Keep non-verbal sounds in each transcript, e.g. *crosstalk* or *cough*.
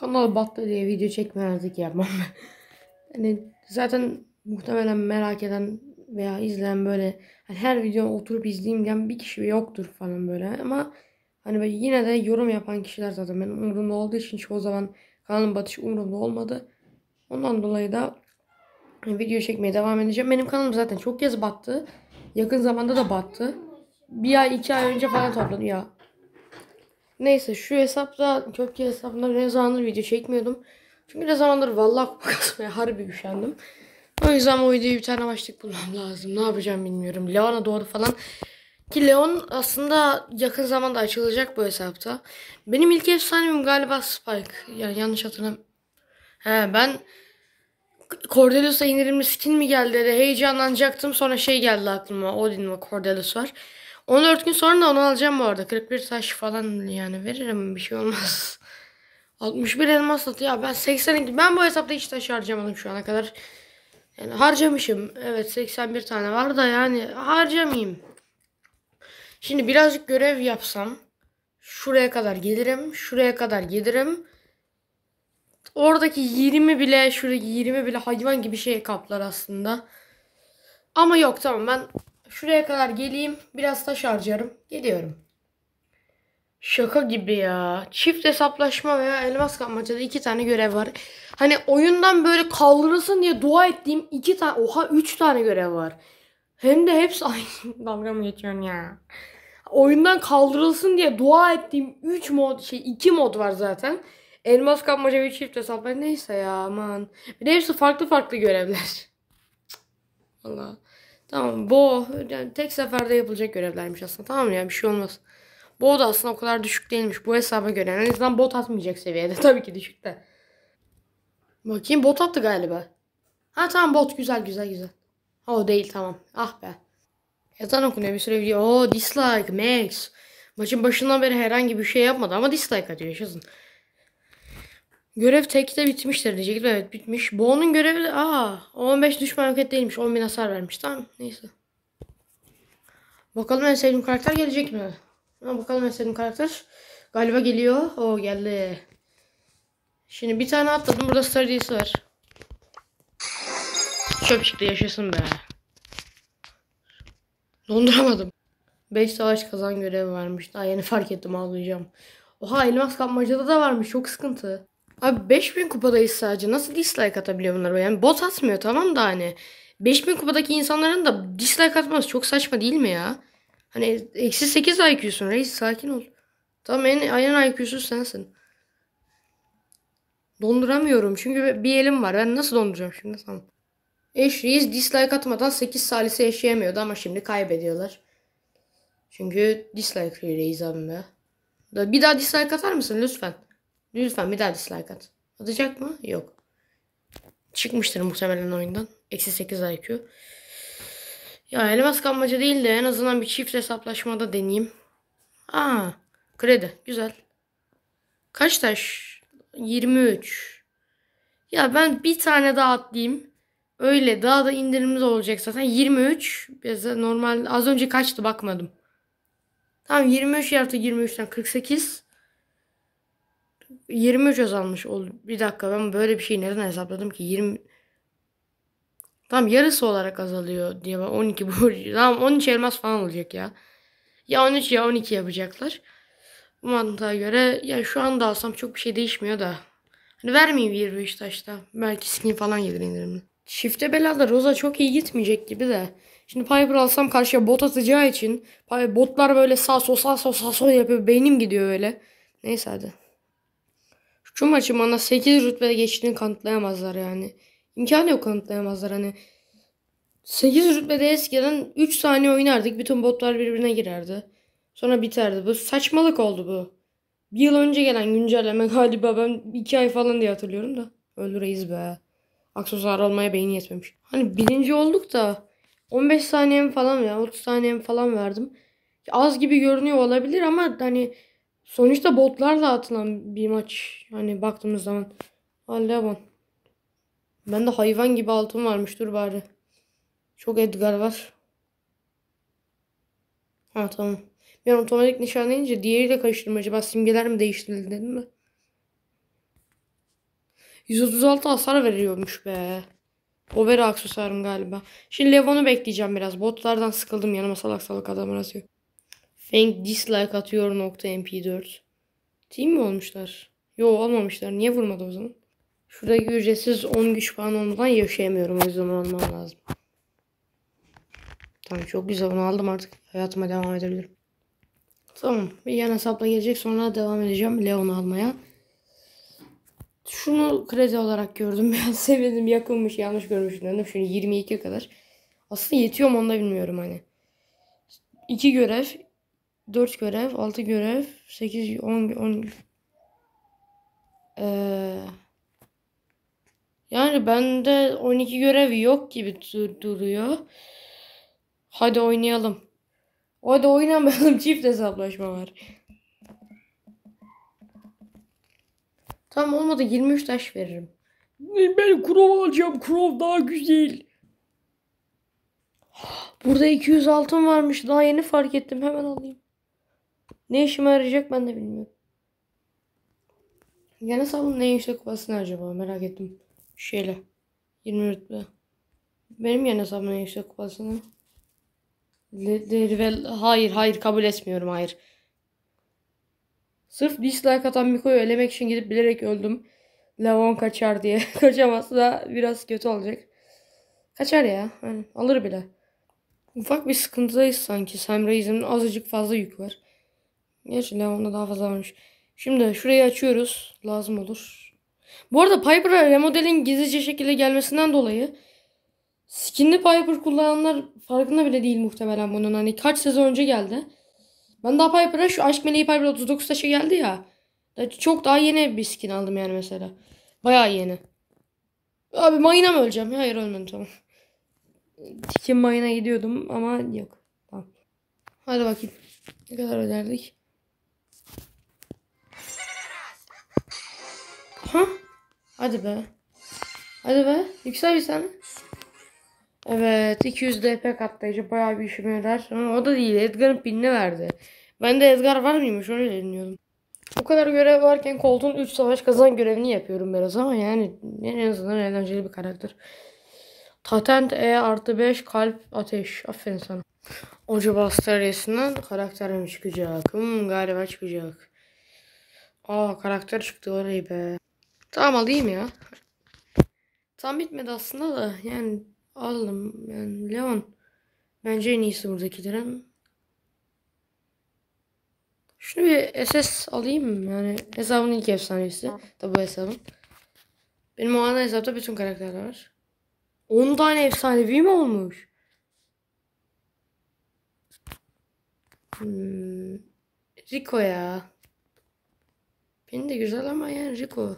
Kanal battı diye video artık yapmam. yani *laughs* zaten muhtemelen merak eden veya izleyen böyle hani her video oturup izleyeyim bir kişi yoktur falan böyle ama hani böyle yine de yorum yapan kişiler zaten benim umurumda olduğu için çoğu zaman kanalın batışı umurumda olmadı. Ondan dolayı da video çekmeye devam edeceğim. Benim kanalım zaten çok kez battı. Yakın zamanda da battı. Bir ay iki ay önce falan topladım ya. Neyse şu hesapta köpke hesabında ne zamandır video çekmiyordum. Çünkü ne zamandır vallahi kupa *laughs* kasmaya harbi üşendim. O yüzden o videoyu bir tane başlık bulmam lazım. Ne yapacağım bilmiyorum. Leon'a doğru falan. Ki Leon aslında yakın zamanda açılacak bu hesapta. Benim ilk efsanemim galiba Spike. Yani yanlış hatırlam. He ben Cordelius'a indirimli skin mi geldi de heyecanlanacaktım. Sonra şey geldi aklıma. Odin ve Cordelius var. 14 gün sonra da onu alacağım bu arada. 41 taş falan yani veririm bir şey olmaz. 61 *laughs* elmas satı ya ben 82 ben bu hesapta hiç taş harcamadım şu ana kadar. Yani harcamışım. Evet 81 tane var da yani harcamayayım. Şimdi birazcık görev yapsam şuraya kadar gelirim. Şuraya kadar gelirim. Oradaki 20 bile şuradaki 20 bile hayvan gibi şey kaplar aslında. Ama yok tamam ben Şuraya kadar geleyim. Biraz taş harcarım. Geliyorum. Şaka gibi ya. Çift hesaplaşma veya elmas kapmacada iki tane görev var. Hani oyundan böyle kaldırılsın diye dua ettiğim iki tane oha üç tane görev var. Hem de hepsi *laughs* aynı. dalga mı geçiyorsun ya? Oyundan kaldırılsın diye dua ettiğim 3 mod şey 2 mod var zaten. Elmas kapmaca ve çift hesaplar neyse ya aman. Bir de hepsi farklı farklı görevler. Allah. Tamam bo yani tek seferde yapılacak görevlermiş aslında tamam mı yani bir şey olmaz. Bo da aslında o kadar düşük değilmiş bu hesaba göre. En azından bot atmayacak seviyede *laughs* tabii ki düşük de. Bakayım bot attı galiba. Ha tamam bot güzel güzel güzel. o değil tamam. Ah be. Ezan okunuyor bir süre video. Oo dislike max. Maçın başından beri herhangi bir şey yapmadı ama dislike atıyor yaşasın. Görev tekte bitmiştir diyecektim. Evet bitmiş. Bo'nun görevi de... Aa, 15 düşman roket değilmiş. 10.000 hasar vermiş. Tamam neyse. Bakalım en sevdiğim karakter gelecek mi? Ha, bakalım en sevdiğim karakter. Galiba geliyor. O geldi. Şimdi bir tane atladım. Burada Stardust var. Çöp çıktı yaşasın be. Donduramadım. 5 savaş kazan görevi varmış. Daha yeni fark ettim ağlayacağım. Oha elmas kapmacada da varmış. Çok sıkıntı. Abi 5000 kupadayız sadece. Nasıl dislike atabiliyor bunlar? Yani bot atmıyor tamam da hani. 5000 kupadaki insanların da dislike atması çok saçma değil mi ya? Hani eksi 8 IQ'sun reis sakin ol. Tamam en, en IQ'su sensin. Donduramıyorum çünkü bir elim var. Ben nasıl donduracağım şimdi tamam. Eş reis dislike atmadan 8 salise yaşayamıyordu ama şimdi kaybediyorlar. Çünkü dislike reis abim ya. Bir daha dislike atar mısın lütfen? Lütfen bir daha dislike at. Atacak mı? Yok. Çıkmıştır muhtemelen oyundan. Eksi 8 IQ. Ya elmas kalmacı değil de en azından bir çift hesaplaşmada deneyeyim. Aa, kredi. Güzel. Kaç taş? 23. Ya ben bir tane daha atlayayım. Öyle daha da indirimimiz olacak zaten. 23. Normal az önce kaçtı bakmadım. Tamam 23 yaptı 23'ten 48. 23 azalmış oldu. Bir dakika ben böyle bir şeyi nereden hesapladım ki? 20 Tam yarısı olarak azalıyor diye ben 12 burcu. *laughs* Tamam 13 elmas falan olacak ya. Ya 13 ya 12 yapacaklar. Bu mantığa göre ya şu anda alsam çok bir şey değişmiyor da. Hani vermeyeyim 23 taşta. Belki skin falan gelir indirimli. Çifte belada Rosa çok iyi gitmeyecek gibi de. Şimdi Piper alsam karşıya bot atacağı için botlar böyle sağ sol sağ sol sağ sol yapıyor. Beynim gidiyor öyle. Neyse hadi. Şu maçı bana 8 rütbe geçtiğini kanıtlayamazlar yani. İmkanı yok kanıtlayamazlar hani. 8 rütbede eskiden 3 saniye oynardık. Bütün botlar birbirine girerdi. Sonra biterdi. Bu saçmalık oldu bu. Bir yıl önce gelen güncelleme galiba ben 2 ay falan diye hatırlıyorum da. Öldüreyiz be. Aksesuar almaya beyin yetmemiş. Hani birinci olduk da 15 saniyem falan ya 30 saniyem falan verdim. Az gibi görünüyor olabilir ama hani Sonuçta botlarla atılan bir maç. Hani baktığımız zaman. Alevon. Ben de hayvan gibi altın varmış. Dur bari. Çok Edgar var. Ha tamam. Bir an otomatik nişanlayınca diğeriyle karıştırdım. Acaba simgeler mi değiştirildi dedim mi? 136 hasar veriyormuş be. Over aksesuarım galiba. Şimdi Levon'u bekleyeceğim biraz. Botlardan sıkıldım yanıma salak salak adam arasıyor. Fang dislike atıyor nokta mp4. Team mi olmuşlar? Yo olmamışlar. Niye vurmadı o zaman? Şuradaki ücretsiz 10 güç puanı olmadan yaşayamıyorum. O yüzden almam lazım. Tamam çok güzel onu aldım artık. Hayatıma devam edebilirim. Tamam. Bir yan hesapla gelecek sonra devam edeceğim Leon'u almaya. Şunu kredi olarak gördüm. *laughs* Ben sevindim. Yakınmış yanlış görmüşüm dedim. Şunu 22 kadar. Aslında yetiyor mu onu da bilmiyorum hani. İki görev 4 görev, 6 görev, 8, 10, 10 ee, yani bende 12 görev yok gibi duruyor. Hadi oynayalım. Hadi oynamayalım *laughs* çift hesaplaşma var. Tamam olmadı 23 taş veririm. Ben krov alacağım. Krov daha güzel. Burada 200 altın varmış. Daha yeni fark ettim. Hemen alayım. Ne işime arayacak ben de bilmiyorum. Yeni sabun ne yüksek kovasını acaba merak ettim. Şöyle 20 rütbe. Benim yeni sabun en yüksek kupası hayır hayır kabul etmiyorum hayır. Sırf dislike atan Miko'yu elemek için gidip bilerek öldüm. Levon kaçar diye. *laughs* Kaçamazsa biraz kötü olacak. Kaçar ya. Yani alır bile. Ufak bir sıkıntıdayız sanki. Sam Rais'in azıcık fazla yük var. Gerçi Leon'da daha fazla varmış. Şimdi şurayı açıyoruz. Lazım olur. Bu arada Piper'a remodelin gizlice şekilde gelmesinden dolayı skinli Piper kullananlar farkında bile değil muhtemelen bunun. Hani kaç sezon önce geldi. Ben daha Piper'a şu Aşk Meleği Piper 39 taşı şey geldi ya. Çok daha yeni bir skin aldım yani mesela. Baya yeni. Abi mayına mı öleceğim? Hayır ölmedim tamam. Tikim mayına gidiyordum ama yok. Tamam. Hadi bakayım. Ne kadar öderdik? Ha? Hadi be. Hadi be. Yüksel bir tane. Evet 200 DP katlayıcı bayağı bir işime yarar. Ama o da değil Edgar'ın pinini verdi. Ben de Edgar var mıymış onu dinliyordum. Bu kadar görev varken Colt'un 3 savaş kazan görevini yapıyorum biraz ama yani en azından eğlenceli bir karakter. Patent E artı 5 kalp ateş. Aferin sana. Acaba Stariyesinden karakter mi çıkacak? Hmm, galiba çıkacak. Aa karakter çıktı orayı be. Tamam alayım ya. Tam bitmedi aslında da yani aldım. Yani Leon bence en iyisi buradakilerin. Şunu bir SS alayım yani hesabın ilk efsanesi. Tabi bu hesabın. Benim o ana hesapta bütün karakterler var. 10 tane efsanevi mi olmuş? Hmm, Rico ya. Beni de güzel ama yani Rico.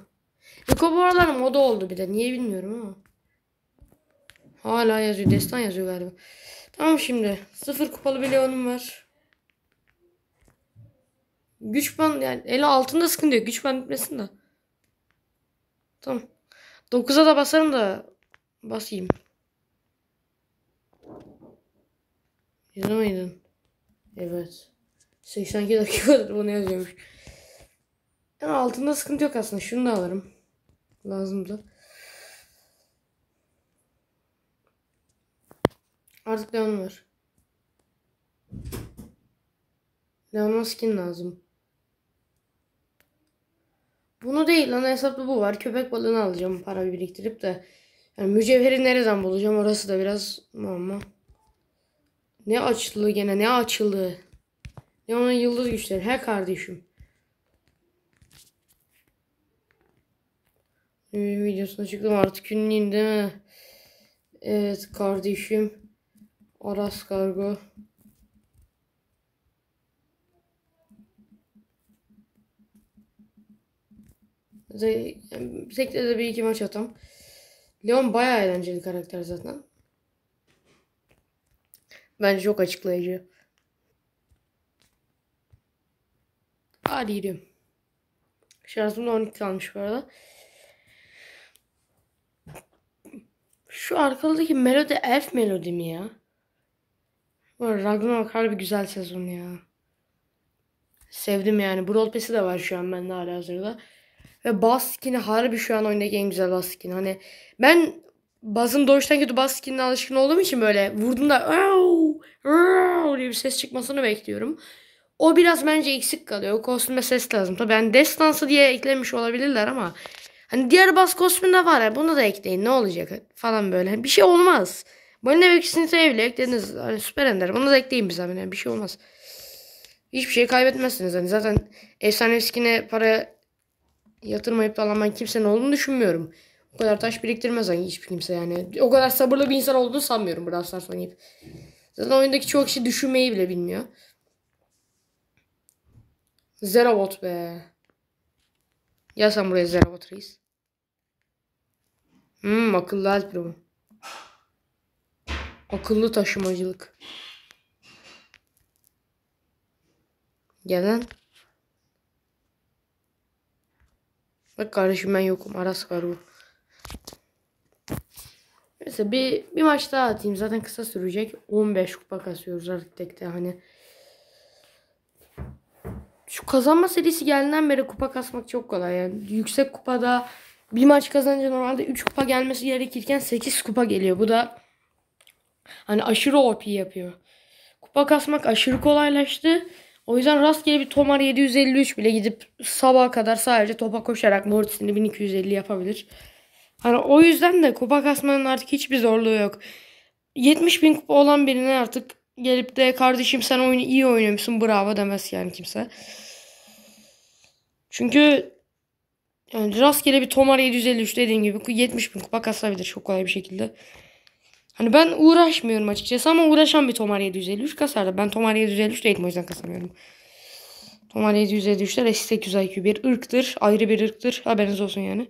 Eko bu aralar moda oldu bir de. Niye bilmiyorum ama. Hala yazıyor. Destan yazıyor galiba. Tamam şimdi. Sıfır kupalı biliyorum var. Güç ban yani eli altında sıkıntı yok. Güç ban bitmesin de. Tamam. 9'a da basarım da basayım. Yazamayın. Evet. 82 dakikadır bunu yazıyormuş. Yani altında sıkıntı yok aslında. Şunu da alırım lazımdı. Artık Leon var. Leon'a skin lazım. Bunu değil ana hesapta bu var. Köpek balığını alacağım para biriktirip de. Yani mücevheri nereden bulacağım orası da biraz ama. Ne açıldı gene ne açıldı. Ne onun yıldız güçleri he kardeşim. Ünlü videosuna çıktım artık ünlüyüm değil mi? Evet kardeşim. Aras Kargo. Zekle de bir iki maç atam. Leon baya eğlenceli karakter zaten. Bence çok açıklayıcı. Hadi gidiyorum. Şarjımda 12 kalmış bu arada. Şu arkadaki melodi elf melodi mi ya? Ragnarok harbi güzel sezon ya. Sevdim yani. Brawl Pass'i de var şu an bende hala hazırda. Ve Buzz skin'i harbi şu an oyundaki en güzel Buzz skin. Hani ben Buzz'ın doğuştan kötü Buzz skin'ine alışkın olduğum için böyle vurduğunda Ow! Ow! diye bir ses çıkmasını bekliyorum. O biraz bence eksik kalıyor. O kostüme ses lazım. Tabii ben yani destansı diye eklemiş olabilirler ama Hani diğer bas kostümünde var ya bunu da ekleyin ne olacak falan böyle. Bir şey olmaz. Balina ve ikisini evle eklediniz. Hani süper ender bunu da ekleyin bize. Yani bir şey olmaz. Hiçbir şey kaybetmezsiniz. Hani zaten efsane skin'e para yatırmayıp da alan ben kimsenin olduğunu düşünmüyorum. O kadar taş biriktirmez hani hiçbir kimse yani. O kadar sabırlı bir insan olduğunu sanmıyorum Brawl Stars oynayıp. Zaten oyundaki çoğu kişi düşünmeyi bile bilmiyor. Zero bot be. Ya sen buraya Zerabat Reis. Hmm akıllı alp bu. Akıllı taşımacılık. Gelen. Bak kardeşim ben yokum. Aras var bu. Neyse bir, bir maç daha atayım. Zaten kısa sürecek. 15 kupa kasıyoruz artık tekte. Hani şu kazanma serisi geldiğinden beri kupa kasmak çok kolay. Yani yüksek kupada bir maç kazanınca normalde 3 kupa gelmesi gerekirken 8 kupa geliyor. Bu da hani aşırı OP yapıyor. Kupa kasmak aşırı kolaylaştı. O yüzden rastgele bir Tomar 753 bile gidip sabaha kadar sadece topa koşarak Mortis'ini 1250 yapabilir. Hani o yüzden de kupa kasmanın artık hiçbir zorluğu yok. 70 bin kupa olan birine artık gelip de kardeşim sen oyunu iyi oynamışsın bravo demez yani kimse. Çünkü yani rastgele bir Tomar 753 dediğim gibi 70 bin kupa kasabilir çok kolay bir şekilde. Hani ben uğraşmıyorum açıkçası ama uğraşan bir Tomar 753 kasardı. Ben Tomar 753 değilim o yüzden kasamıyorum. Tomar 753'ler S800 IQ bir ırktır. Ayrı bir ırktır. Haberiniz olsun yani.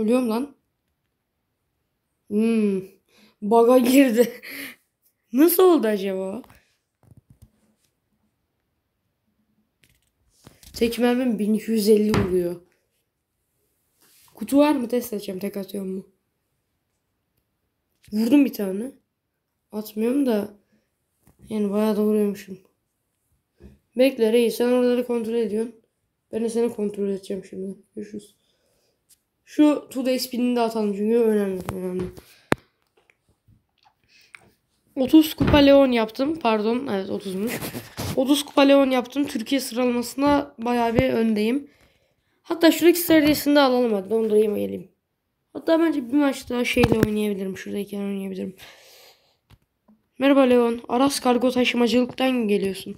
Ölüyorum lan. Hmm. Baga girdi. *laughs* Nasıl oldu acaba? Tek mermim 1250 vuruyor. Kutu var mı? Test edeceğim. Tek atıyor mu? Vurdum bir tane. Atmıyorum da yani bayağı da vuruyormuşum. Bekle reis sen oraları kontrol ediyorsun. Ben de seni kontrol edeceğim şimdi. Görüşürüz. Şu to the spinini de atalım çünkü önemli. önemli. 30 kupa Leon yaptım. Pardon. Evet 30'muş. 30 kupa Leon yaptım. Türkiye sıralamasına baya bir öndeyim. Hatta şuradaki stratejisini de alalım hadi. Onu da yemeyelim. Hatta bence bir maç daha şeyle oynayabilirim. Şuradayken oynayabilirim. Merhaba Leon. Aras kargo taşımacılıktan geliyorsun.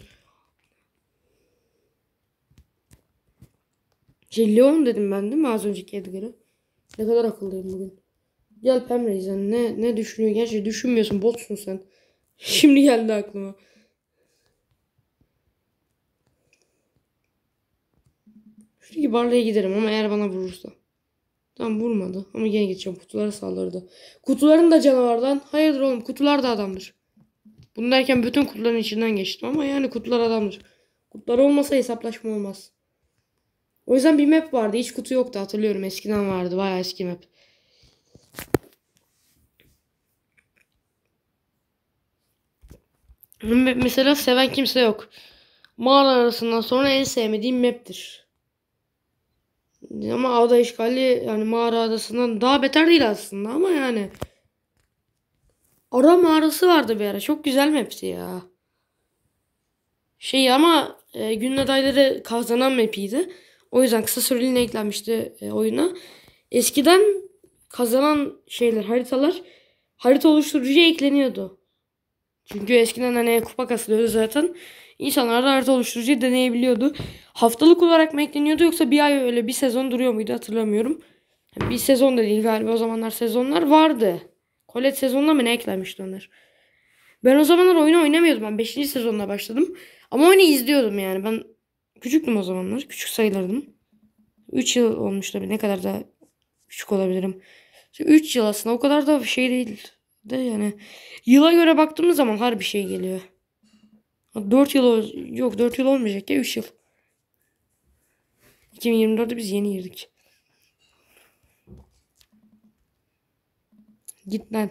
Şey Leon dedim ben değil mi az önceki Edgar'ı? Ne kadar akıllıyım bugün. Gel Pemreyzen ne ne düşünüyor Gerçi düşünmüyorsun botsun sen. *laughs* Şimdi geldi aklıma. Şuradaki barlaya giderim ama eğer bana vurursa. Tam vurmadı ama yine geçeceğim Kutulara saldırdı. Kutuların da canavardan. Hayırdır oğlum kutular da adamdır. Bunu derken bütün kutuların içinden geçtim ama yani kutular adamdır. Kutlar olmasa hesaplaşma olmaz. O yüzden bir map vardı. Hiç kutu yoktu hatırlıyorum. Eskiden vardı. Bayağı eski map. Mesela seven kimse yok. Mağara arasından sonra en sevmediğim map'tir. Ama ada işgali yani mağara adasından daha beter değil aslında ama yani. Ara mağarası vardı bir ara. Çok güzel map'ti ya. Şey ama e, günün adayları kazanan map'iydi. O yüzden kısa süreliğine eklenmişti e, oyuna. Eskiden kazanan şeyler, haritalar harita oluşturucuya ekleniyordu. Çünkü eskiden hani kupa kasılıyordu zaten. İnsanlar da harita oluşturucuyu deneyebiliyordu. Haftalık olarak mı ekleniyordu yoksa bir ay öyle bir sezon duruyor muydu hatırlamıyorum. Hani bir sezon da değil galiba o zamanlar sezonlar vardı. Colette sezonuna mı ne eklenmişti onlar? Ben o zamanlar oyunu oynamıyordum. Ben 5. sezonla başladım. Ama oyunu izliyordum yani. Ben Küçüktüm o zamanlar. Küçük sayılırdım. 3 yıl olmuş tabii. Ne kadar da küçük olabilirim. 3 yıl aslında o kadar da şey değil. De yani yıla göre baktığımız zaman her bir şey geliyor. 4 yıl yok 4 yıl olmayacak ya 3 yıl. 2024'de biz yeni girdik. Git lan.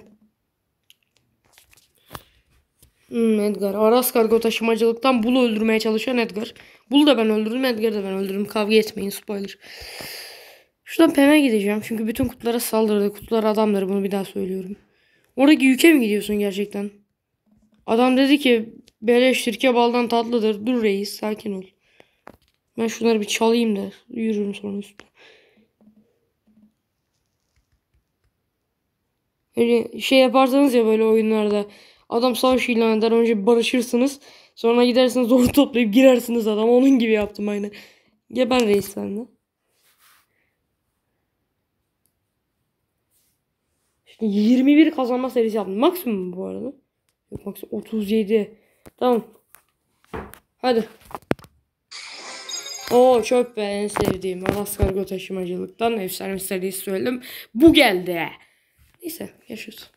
Hmm, Edgar. Aras kargo taşımacılıktan Bul'u öldürmeye çalışan Edgar. Bul'u da ben öldürdüm. Edgar da ben öldürdüm. Kavga etmeyin. Spoiler. Şuradan Pem'e gideceğim. Çünkü bütün kutulara saldırdı. kutular adamları. Bunu bir daha söylüyorum. Oradaki yüke mi gidiyorsun gerçekten? Adam dedi ki beleş sirke baldan tatlıdır. Dur reis sakin ol. Ben şunları bir çalayım da yürürüm sonra üstüne. Öyle şey yaparsanız ya böyle oyunlarda Adam savaş ilan eder önce barışırsınız. Sonra gidersiniz onu toplayıp girersiniz adam. Onun gibi yaptım aynı. ben reis sende. de. 21 kazanma serisi yaptım. Maksimum bu arada. Yok maksimum 37. Tamam. Hadi. O çok be en sevdiğim Alaskargo taşımacılıktan efsane serisi söyledim. Bu geldi. Neyse yaşıyoruz.